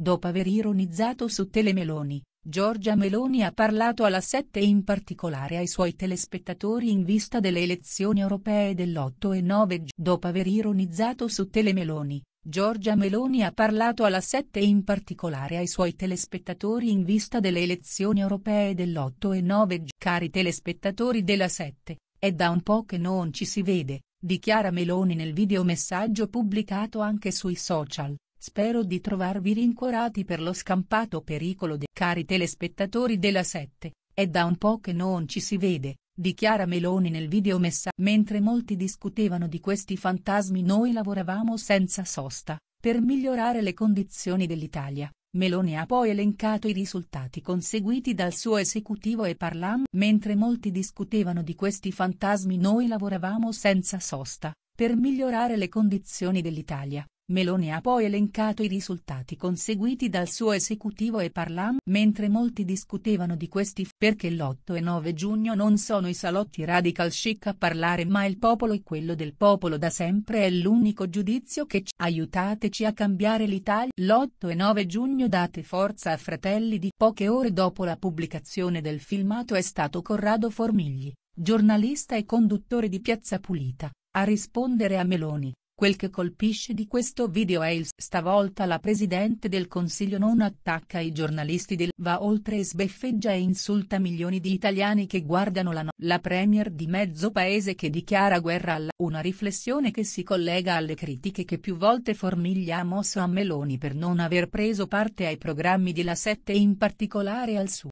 Dopo aver ironizzato su Telemeloni, Giorgia Meloni ha parlato alla 7 e in particolare ai suoi telespettatori in vista delle elezioni europee dell'8 e 9 Dopo aver ironizzato su Telemeloni, Giorgia Meloni ha parlato alla 7 e in particolare ai suoi telespettatori in vista delle elezioni europee dell'8 e 9 Cari telespettatori della 7, è da un po' che non ci si vede, dichiara Meloni nel videomessaggio pubblicato anche sui social. Spero di trovarvi rincuorati per lo scampato pericolo dei cari telespettatori della 7, è da un po' che non ci si vede, dichiara Meloni nel video messa. Mentre molti discutevano di questi fantasmi noi lavoravamo senza sosta, per migliorare le condizioni dell'Italia. Meloni ha poi elencato i risultati conseguiti dal suo esecutivo e parlando. Mentre molti discutevano di questi fantasmi noi lavoravamo senza sosta, per migliorare le condizioni dell'Italia. Meloni ha poi elencato i risultati conseguiti dal suo esecutivo e Parlam mentre molti discutevano di questi perché l'8 e 9 giugno non sono i salotti radical chic a parlare ma il popolo e quello del popolo da sempre è l'unico giudizio che ci aiutateci a cambiare l'Italia. L'8 e 9 giugno date forza a fratelli di poche ore dopo la pubblicazione del filmato è stato Corrado Formigli, giornalista e conduttore di Piazza Pulita, a rispondere a Meloni Quel che colpisce di questo video è il stavolta la Presidente del Consiglio non attacca i giornalisti del va oltre e sbeffeggia e insulta milioni di italiani che guardano la no. La Premier di mezzo paese che dichiara guerra alla una riflessione che si collega alle critiche che più volte Formiglia ha mosso a Meloni per non aver preso parte ai programmi di La 7 e in particolare al suo.